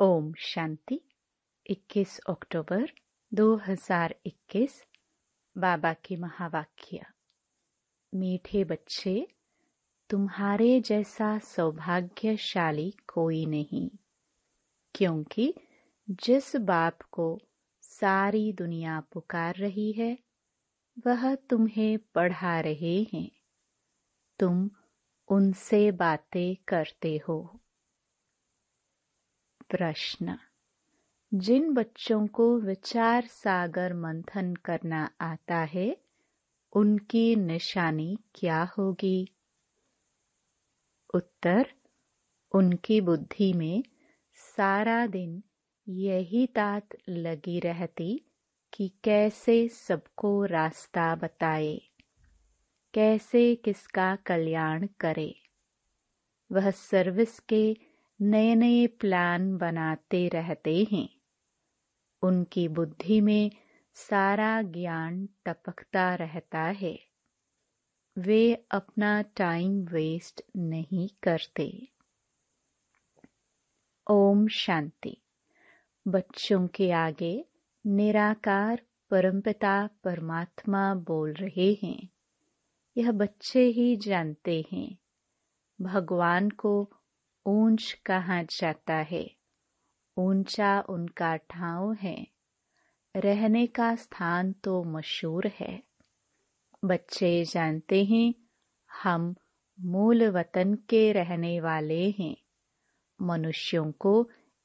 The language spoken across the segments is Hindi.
ओम शांति 21 अक्टूबर 2021 बाबा के महावाक्य मीठे बच्चे तुम्हारे जैसा सौभाग्यशाली कोई नहीं क्योंकि जिस बाप को सारी दुनिया पुकार रही है वह तुम्हें पढ़ा रहे हैं तुम उनसे बातें करते हो प्रश्न जिन बच्चों को विचार सागर मंथन करना आता है उनकी निशानी क्या होगी उत्तर उनकी बुद्धि में सारा दिन यही तात लगी रहती कि कैसे सबको रास्ता बताए कैसे किसका कल्याण करे वह सर्विस के नए नए प्लान बनाते रहते हैं उनकी बुद्धि में सारा ज्ञान टपकता रहता है वे अपना टाइम वेस्ट नहीं करते ओम शांति बच्चों के आगे निराकार परमपिता परमात्मा बोल रहे हैं यह बच्चे ही जानते हैं भगवान को ऊंच कहा जाता है ऊंचा उनका ठाव है रहने का स्थान तो मशहूर है बच्चे जानते हैं हम मूल वतन के रहने वाले हैं मनुष्यों को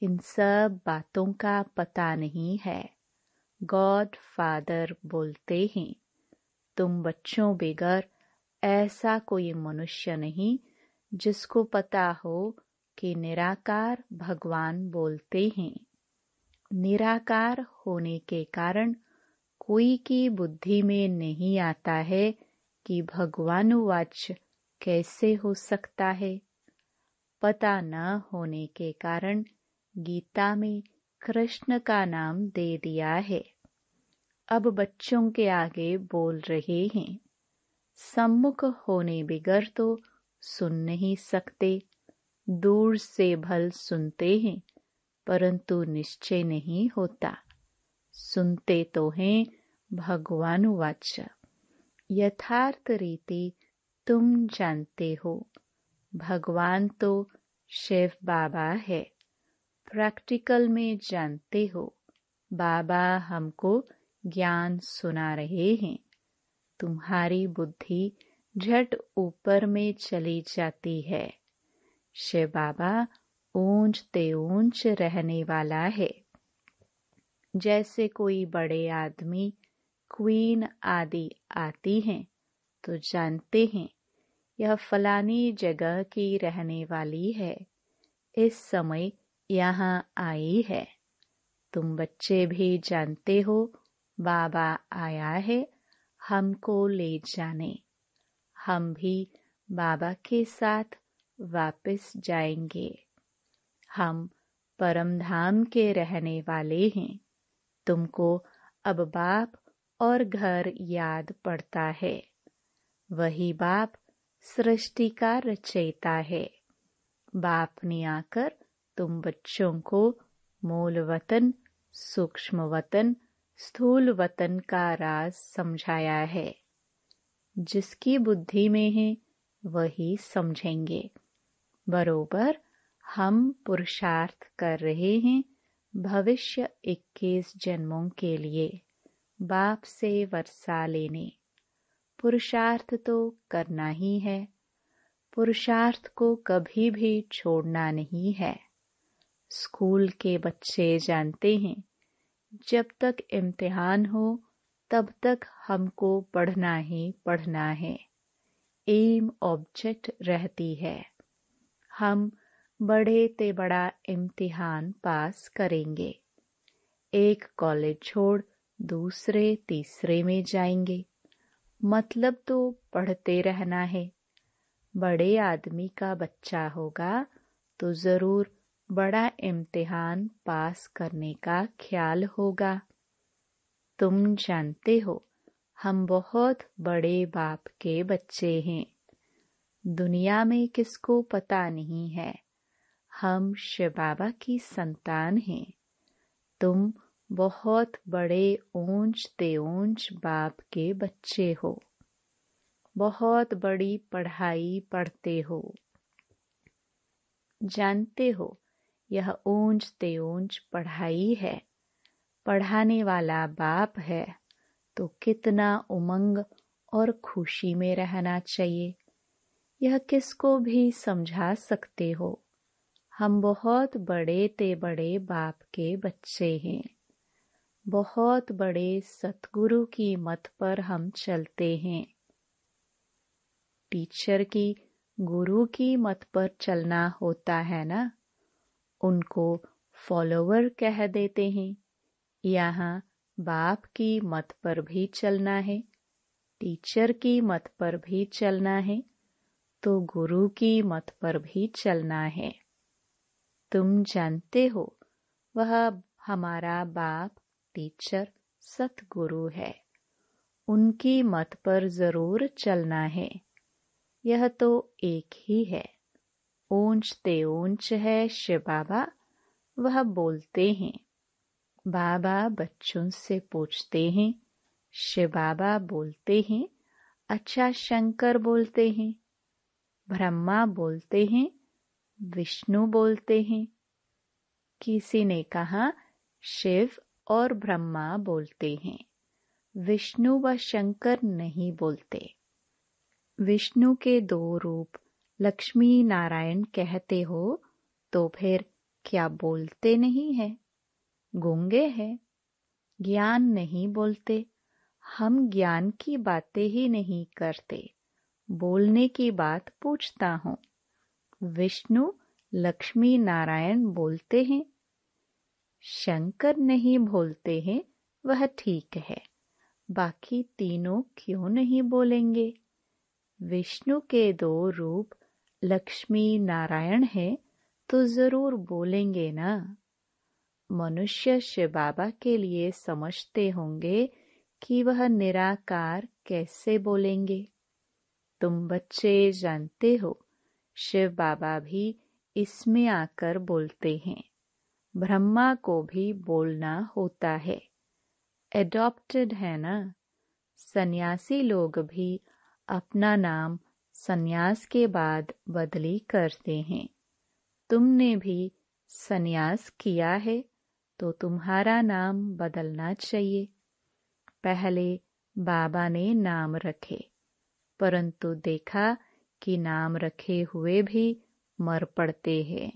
इन सब बातों का पता नहीं है गॉड फादर बोलते हैं तुम बच्चों बगैर ऐसा कोई मनुष्य नहीं जिसको पता हो के निराकार भगवान बोलते हैं निराकार होने के कारण कोई की बुद्धि में नहीं आता है कि भगवानुवाच कैसे हो सकता है पता न होने के कारण गीता में कृष्ण का नाम दे दिया है अब बच्चों के आगे बोल रहे हैं सम्मुख होने बिगर तो सुन नहीं सकते दूर से भल सुनते हैं परंतु निश्चय नहीं होता सुनते तो हैं भगवानुवाच यथार्थ रीति तुम जानते हो भगवान तो शिव बाबा है प्रैक्टिकल में जानते हो बाबा हमको ज्ञान सुना रहे हैं तुम्हारी बुद्धि झट ऊपर में चली जाती है शिव बाबा ऊंच ते ऊंच रहने वाला है जैसे कोई बड़े आदमी क्वीन आदि आती हैं तो जानते हैं यह फलानी जगह की रहने वाली है इस समय यहाँ आई है तुम बच्चे भी जानते हो बाबा आया है हमको ले जाने हम भी बाबा के साथ वापस जाएंगे हम परमधाम के रहने वाले हैं तुमको अब बाप और घर याद पड़ता है वही बाप सृष्टि का रचयिता है बाप ने आकर तुम बच्चों को मूल वतन सूक्ष्म वतन स्थूल वतन का राज समझाया है जिसकी बुद्धि में है वही समझेंगे बरोबर हम पुरुषार्थ कर रहे हैं भविष्य 21 जन्मों के लिए बाप से वर्षा लेने पुरुषार्थ तो करना ही है पुरुषार्थ को कभी भी छोड़ना नहीं है स्कूल के बच्चे जानते हैं जब तक इम्तिहान हो तब तक हमको पढ़ना ही पढ़ना है एम ऑब्जेक्ट रहती है हम बड़े ते बड़ा इम्तिहान पास करेंगे एक कॉलेज छोड़ दूसरे तीसरे में जाएंगे मतलब तो पढ़ते रहना है बड़े आदमी का बच्चा होगा तो जरूर बड़ा इम्तिहान पास करने का ख्याल होगा तुम जानते हो हम बहुत बड़े बाप के बच्चे हैं दुनिया में किसको पता नहीं है हम शिव बाबा की संतान हैं तुम बहुत बड़े ऊंच ते ऊंच बाप के बच्चे हो बहुत बड़ी पढ़ाई पढ़ते हो जानते हो यह ऊंच ते ऊंच पढ़ाई है पढ़ाने वाला बाप है तो कितना उमंग और खुशी में रहना चाहिए यह किसको भी समझा सकते हो हम बहुत बड़े ते बड़े बाप के बच्चे हैं बहुत बड़े सतगुरु की मत पर हम चलते हैं टीचर की गुरु की मत पर चलना होता है ना उनको फॉलोवर कह देते हैं यहाँ बाप की मत पर भी चलना है टीचर की मत पर भी चलना है तो गुरु की मत पर भी चलना है तुम जानते हो वह हमारा बाप टीचर सतगुरु है उनकी मत पर जरूर चलना है यह तो एक ही है ऊंच ते ऊंच है शिव बाबा वह बोलते हैं बाबा बच्चों से पूछते हैं शिव बाबा बोलते हैं अच्छा शंकर बोलते हैं ब्रह्मा बोलते हैं विष्णु बोलते हैं किसी ने कहा शिव और ब्रह्मा बोलते हैं विष्णु व शंकर नहीं बोलते विष्णु के दो रूप लक्ष्मी नारायण कहते हो तो फिर क्या बोलते नहीं है गूंगे हैं ज्ञान नहीं बोलते हम ज्ञान की बातें ही नहीं करते बोलने की बात पूछता हूँ विष्णु लक्ष्मी नारायण बोलते हैं शंकर नहीं बोलते हैं वह ठीक है बाकी तीनों क्यों नहीं बोलेंगे विष्णु के दो रूप लक्ष्मी नारायण है तो जरूर बोलेंगे ना मनुष्य शिव बाबा के लिए समझते होंगे कि वह निराकार कैसे बोलेंगे तुम बच्चे जानते हो शिव बाबा भी इसमें आकर बोलते हैं ब्रह्मा को भी बोलना होता है एडॉप्टेड है ना सन्यासी लोग भी अपना नाम सन्यास के बाद बदली करते हैं तुमने भी सन्यास किया है तो तुम्हारा नाम बदलना चाहिए पहले बाबा ने नाम रखे परंतु देखा कि नाम रखे हुए भी मर पड़ते हैं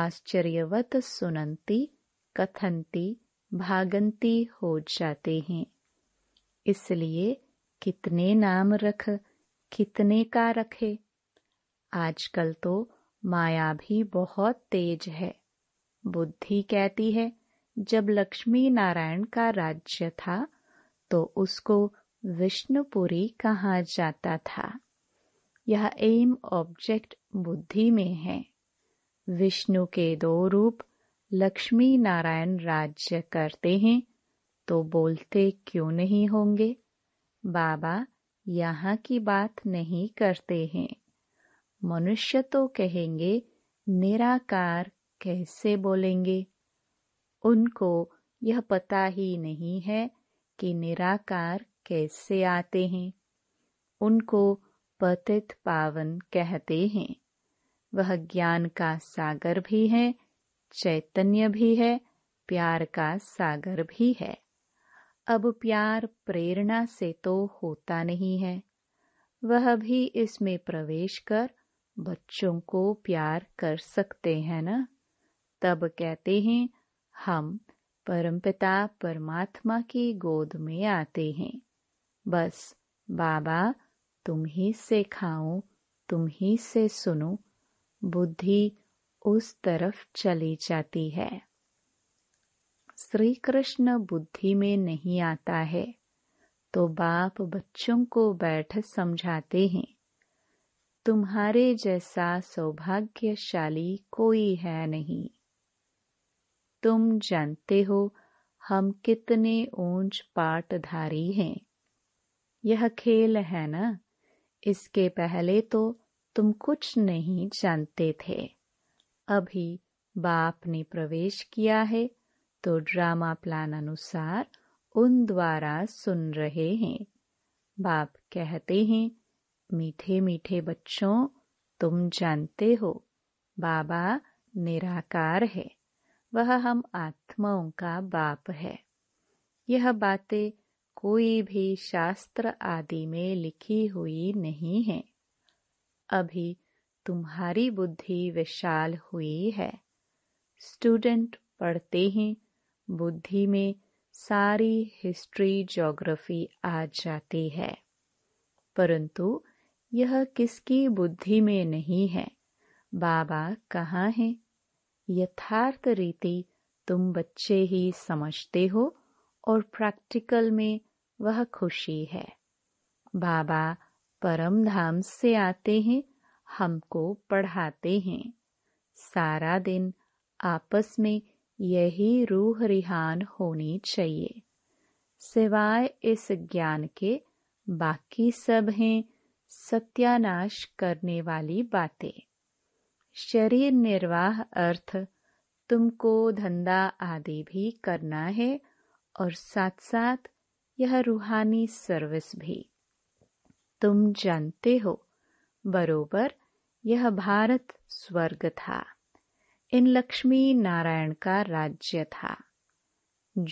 आश्चर्यवत सुनंती कथंती भागंती हो जाते हैं इसलिए कितने नाम रख कितने का रखे आजकल तो माया भी बहुत तेज है बुद्धि कहती है जब लक्ष्मी नारायण का राज्य था तो उसको विष्णुपुरी कहा जाता था यह एम ऑब्जेक्ट बुद्धि में है विष्णु के दो रूप लक्ष्मी नारायण राज्य करते हैं तो बोलते क्यों नहीं होंगे बाबा यहाँ की बात नहीं करते हैं मनुष्य तो कहेंगे निराकार कैसे बोलेंगे उनको यह पता ही नहीं है कि निराकार कैसे आते हैं उनको पतित पावन कहते हैं वह ज्ञान का सागर भी है चैतन्य भी है प्यार का सागर भी है अब प्यार प्रेरणा से तो होता नहीं है वह भी इसमें प्रवेश कर बच्चों को प्यार कर सकते हैं ना? तब कहते हैं हम परमपिता परमात्मा की गोद में आते हैं बस बाबा तुम ही से खाऊं तुम ही से सुनूं बुद्धि उस तरफ चली जाती है श्री कृष्ण बुद्धि में नहीं आता है तो बाप बच्चों को बैठ समझाते हैं तुम्हारे जैसा सौभाग्यशाली कोई है नहीं तुम जानते हो हम कितने ऊंच पाटधारी हैं यह खेल है न इसके पहले तो तुम कुछ नहीं जानते थे अभी बाप ने प्रवेश किया है तो ड्रामा प्लान अनुसार उन द्वारा सुन रहे हैं बाप कहते हैं मीठे मीठे बच्चों तुम जानते हो बाबा निराकार है वह हम आत्माओं का बाप है यह बातें कोई भी शास्त्र आदि में लिखी हुई नहीं है अभी तुम्हारी बुद्धि विशाल हुई है स्टूडेंट पढ़ते ही बुद्धि में सारी हिस्ट्री ज्योग्राफी आ जाती है परंतु यह किसकी बुद्धि में नहीं है बाबा कहाँ है यथार्थ रीति तुम बच्चे ही समझते हो और प्रैक्टिकल में वह खुशी है बाबा परम धाम से आते हैं हमको पढ़ाते हैं सारा दिन आपस में यही रूह रिहान होनी चाहिए सिवाय इस ज्ञान के बाकी सब हैं सत्यानाश करने वाली बातें शरीर निर्वाह अर्थ तुमको धंधा आदि भी करना है और साथ साथ यह रूहानी सर्विस भी तुम जानते हो बरोबर यह भारत स्वर्ग था इन लक्ष्मी नारायण का राज्य था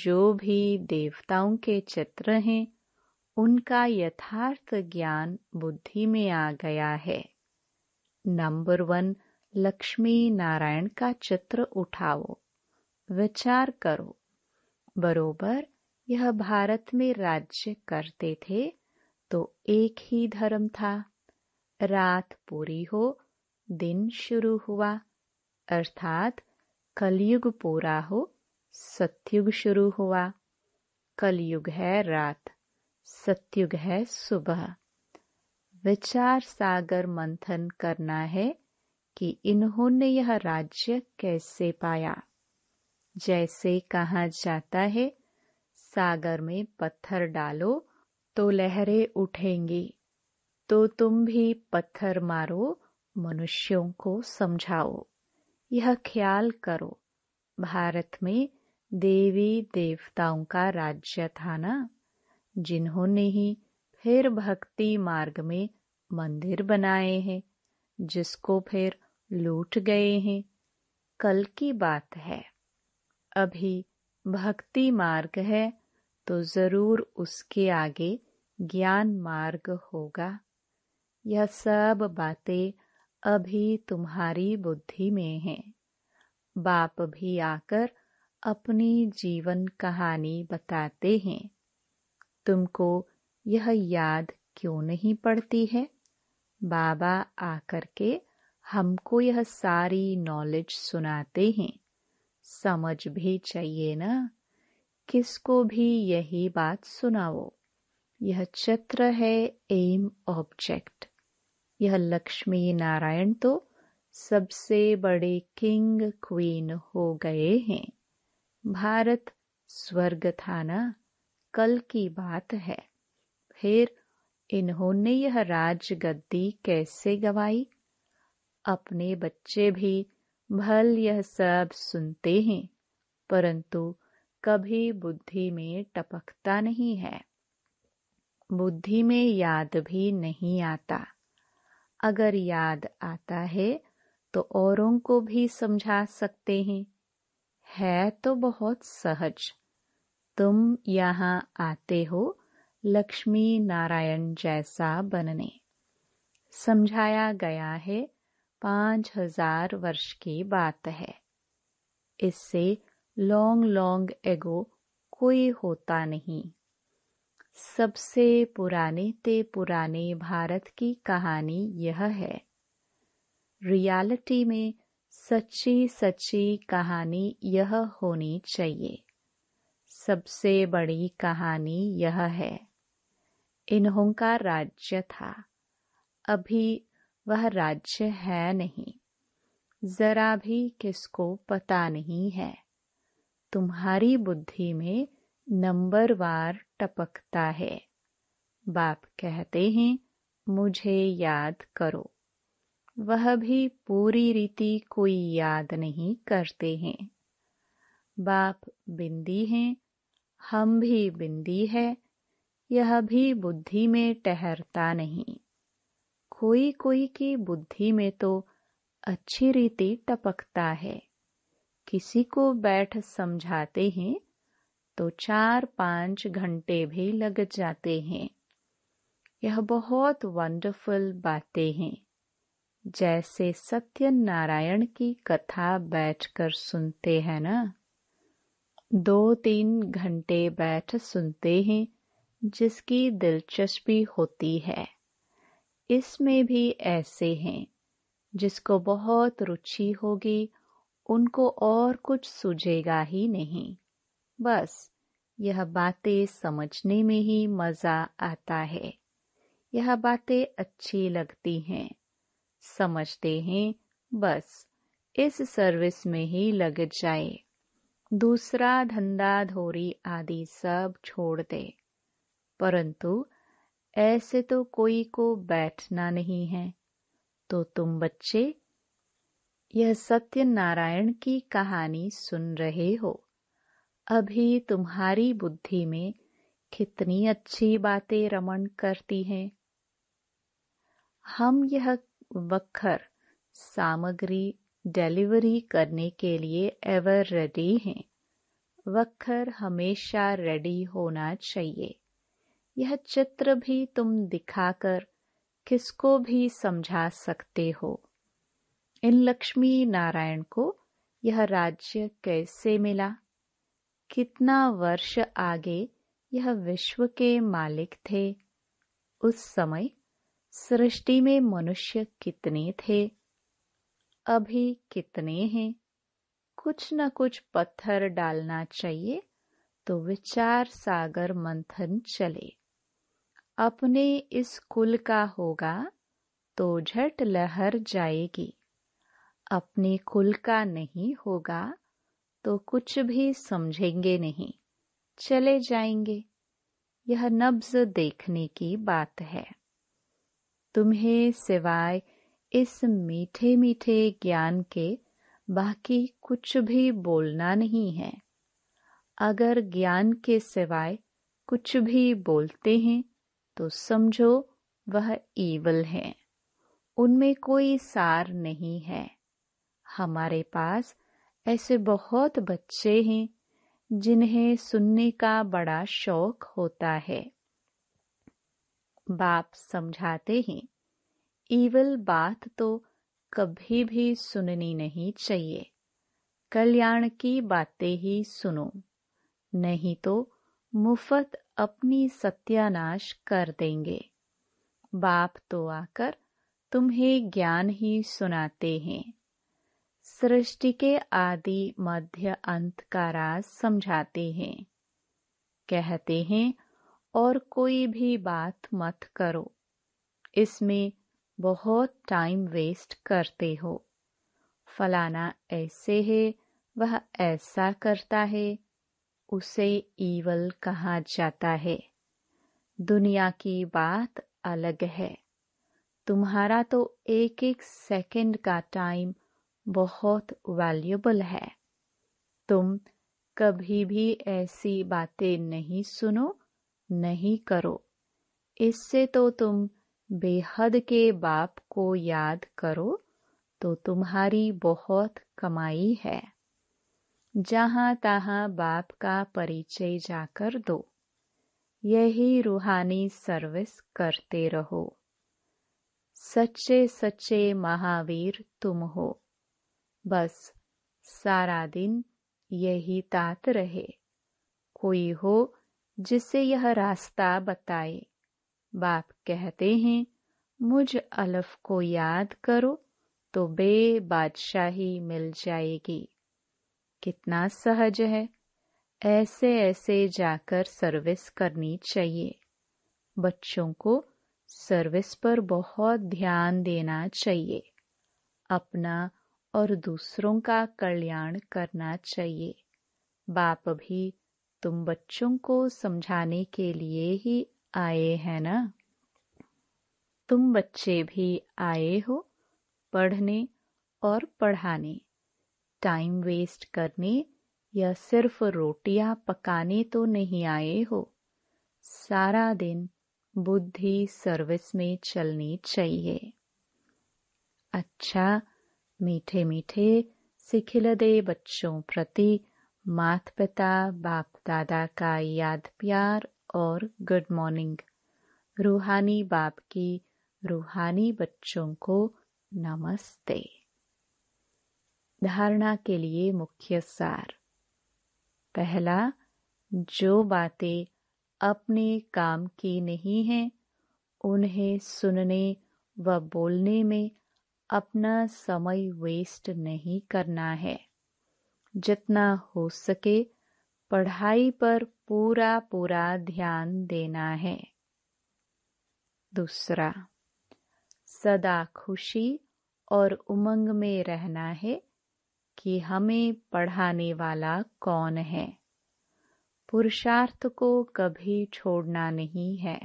जो भी देवताओं के चित्र हैं उनका यथार्थ ज्ञान बुद्धि में आ गया है नंबर वन लक्ष्मी नारायण का चित्र उठाओ विचार करो बरोबर यह भारत में राज्य करते थे तो एक ही धर्म था रात पूरी हो दिन शुरू हुआ अर्थात कलयुग पूरा हो सत्युग शुरू हुआ कलयुग है रात सत्युग है सुबह विचार सागर मंथन करना है कि इन्होंने यह राज्य कैसे पाया जैसे कहा जाता है सागर में पत्थर डालो तो लहरें उठेंगी तो तुम भी पत्थर मारो मनुष्यों को समझाओ यह ख्याल करो भारत में देवी देवताओं का राज्य था ना जिन्होंने ही फिर भक्ति मार्ग में मंदिर बनाए हैं जिसको फिर लूट गए हैं कल की बात है अभी भक्ति मार्ग है तो जरूर उसके आगे ज्ञान मार्ग होगा यह सब बातें अभी तुम्हारी बुद्धि में हैं। बाप भी आकर अपनी जीवन कहानी बताते हैं तुमको यह याद क्यों नहीं पड़ती है बाबा आकर के हमको यह सारी नॉलेज सुनाते हैं समझ भी चाहिए ना किसको भी यही बात सुनाओ यह चित्र है एम ऑब्जेक्ट यह लक्ष्मी नारायण तो सबसे बड़े किंग क्वीन हो गए हैं भारत स्वर्ग था ना कल की बात है फिर इन्होंने यह राज गद्दी कैसे गवाई अपने बच्चे भी भल यह सब सुनते हैं परंतु कभी बुद्धि में टपकता नहीं है बुद्धि में याद भी नहीं आता अगर याद आता है तो औरों को भी समझा सकते हैं है तो बहुत सहज तुम यहाँ आते हो लक्ष्मी नारायण जैसा बनने समझाया गया है पांच हजार वर्ष की बात है इससे लॉन्ग लॉन्ग एगो कोई होता नहीं सबसे पुराने ते पुराने भारत की कहानी यह है रियलिटी में सच्ची सच्ची कहानी यह होनी चाहिए सबसे बड़ी कहानी यह है इन्हों का राज्य था अभी वह राज्य है नहीं जरा भी किसको पता नहीं है तुम्हारी बुद्धि में नंबरवार टपकता है बाप कहते हैं मुझे याद करो वह भी पूरी रीति कोई याद नहीं करते हैं बाप बिंदी हैं हम भी बिंदी है यह भी बुद्धि में ठहरता नहीं कोई कोई की बुद्धि में तो अच्छी रीति टपकता है किसी को बैठ समझाते हैं तो चार पांच घंटे भी लग जाते हैं यह बहुत वंडरफुल बातें हैं जैसे सत्य नारायण की कथा बैठकर सुनते हैं ना दो तीन घंटे बैठ सुनते हैं जिसकी दिलचस्पी होती है इसमें भी ऐसे हैं जिसको बहुत रुचि होगी उनको और कुछ सूझेगा ही नहीं बस यह बातें समझने में ही मजा आता है यह बातें अच्छी लगती हैं समझते हैं बस इस सर्विस में ही लग जाए दूसरा धंधा धोरी आदि सब छोड़ दे परंतु ऐसे तो कोई को बैठना नहीं है तो तुम बच्चे यह सत्यनारायण की कहानी सुन रहे हो अभी तुम्हारी बुद्धि में कितनी अच्छी बातें रमन करती हैं हम यह वक्र सामग्री डिलीवरी करने के लिए एवर रेडी हैं वक्र हमेशा रेडी होना चाहिए यह चित्र भी तुम दिखाकर किसको भी समझा सकते हो इन लक्ष्मी नारायण को यह राज्य कैसे मिला कितना वर्ष आगे यह विश्व के मालिक थे उस समय सृष्टि में मनुष्य कितने थे अभी कितने हैं कुछ न कुछ पत्थर डालना चाहिए तो विचार सागर मंथन चले अपने इस कुल का होगा तो झट लहर जाएगी अपने कुल का नहीं होगा तो कुछ भी समझेंगे नहीं चले जाएंगे यह नब्ज देखने की बात है तुम्हें सिवाय इस मीठे मीठे ज्ञान के बाकी कुछ भी बोलना नहीं है अगर ज्ञान के सिवाय कुछ भी बोलते हैं तो समझो वह ईवल है उनमें कोई सार नहीं है हमारे पास ऐसे बहुत बच्चे हैं जिन्हें सुनने का बड़ा शौक होता है बाप समझाते हैं ईवल बात तो कभी भी सुननी नहीं चाहिए कल्याण की बातें ही सुनो नहीं तो मुफ्त अपनी सत्यानाश कर देंगे बाप तो आकर तुम्हें ज्ञान ही सुनाते हैं सृष्टि के आदि मध्य अंत का राज समझाते हैं कहते हैं और कोई भी बात मत करो इसमें बहुत टाइम वेस्ट करते हो फलाना ऐसे है वह ऐसा करता है उसे ईवल कहा जाता है दुनिया की बात अलग है तुम्हारा तो एक एक सेकंड का टाइम बहुत वैल्यूबल है तुम कभी भी ऐसी बातें नहीं सुनो नहीं करो इससे तो तुम बेहद के बाप को याद करो तो तुम्हारी बहुत कमाई है जहां तहां बाप का परिचय जाकर दो यही रूहानी सर्विस करते रहो सच्चे सच्चे महावीर तुम हो बस सारा दिन यही तात रहे कोई हो जिसे यह रास्ता बताए बाप कहते हैं मुझ अलफ को याद करो तो बे बादशाही मिल जाएगी कितना सहज है ऐसे ऐसे जाकर सर्विस करनी चाहिए बच्चों को सर्विस पर बहुत ध्यान देना चाहिए अपना और दूसरों का कल्याण करना चाहिए बाप भी तुम बच्चों को समझाने के लिए ही आए हैं ना तुम बच्चे भी आए हो पढ़ने और पढ़ाने टाइम वेस्ट करने या सिर्फ रोटियां पकाने तो नहीं आए हो सारा दिन बुद्धि सर्विस में चलनी चाहिए अच्छा मीठे मीठे सिखिलदे बच्चों प्रति मात पिता बाप दादा का याद प्यार और गुड मॉर्निंग रूहानी बाप की रूहानी बच्चों को नमस्ते धारणा के लिए मुख्य सार पहला जो बातें अपने काम की नहीं हैं उन्हें सुनने व बोलने में अपना समय वेस्ट नहीं करना है जितना हो सके पढ़ाई पर पूरा पूरा ध्यान देना है दूसरा सदा खुशी और उमंग में रहना है कि हमें पढ़ाने वाला कौन है पुरुषार्थ को कभी छोड़ना नहीं है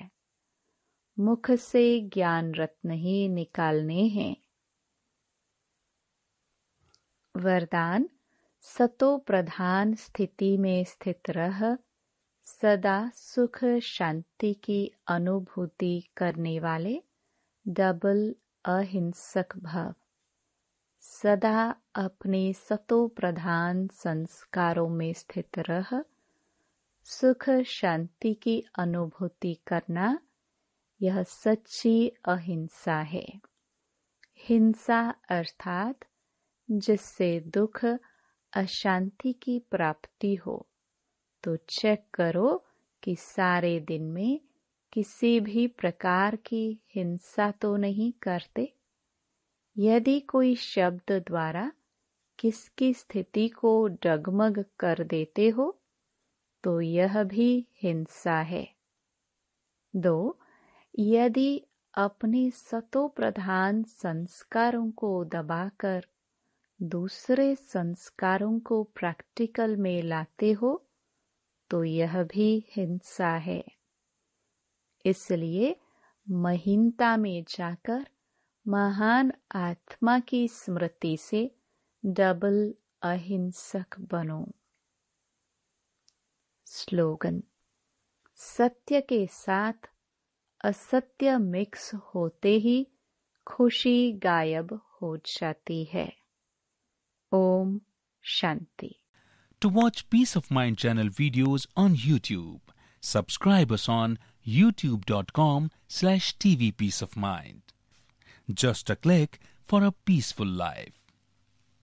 मुख से ज्ञान रत्न ही निकालने हैं वरदान सतो प्रधान स्थिति में स्थित रह सदा सुख शांति की अनुभूति करने वाले डबल अहिंसक भाव सदा अपने सतो प्रधान संस्कारों में स्थित रह सुख शांति की अनुभूति करना यह सच्ची अहिंसा है हिंसा अर्थात जिससे दुख अशांति की प्राप्ति हो तो चेक करो कि सारे दिन में किसी भी प्रकार की हिंसा तो नहीं करते यदि कोई शब्द द्वारा किसकी स्थिति को डगमग कर देते हो तो यह भी हिंसा है दो यदि अपने सतो प्रधान संस्कारों को दबाकर दूसरे संस्कारों को प्रैक्टिकल में लाते हो तो यह भी हिंसा है इसलिए महीनता में जाकर महान आत्मा की स्मृति से डबल अहिंसक बनो स्लोगन सत्य के साथ असत्य मिक्स होते ही खुशी गायब हो जाती है Om Shanti. To watch Peace of Mind channel videos on YouTube, subscribe us on youtube.com slash tvpeaceofmind. Just a click for a peaceful life.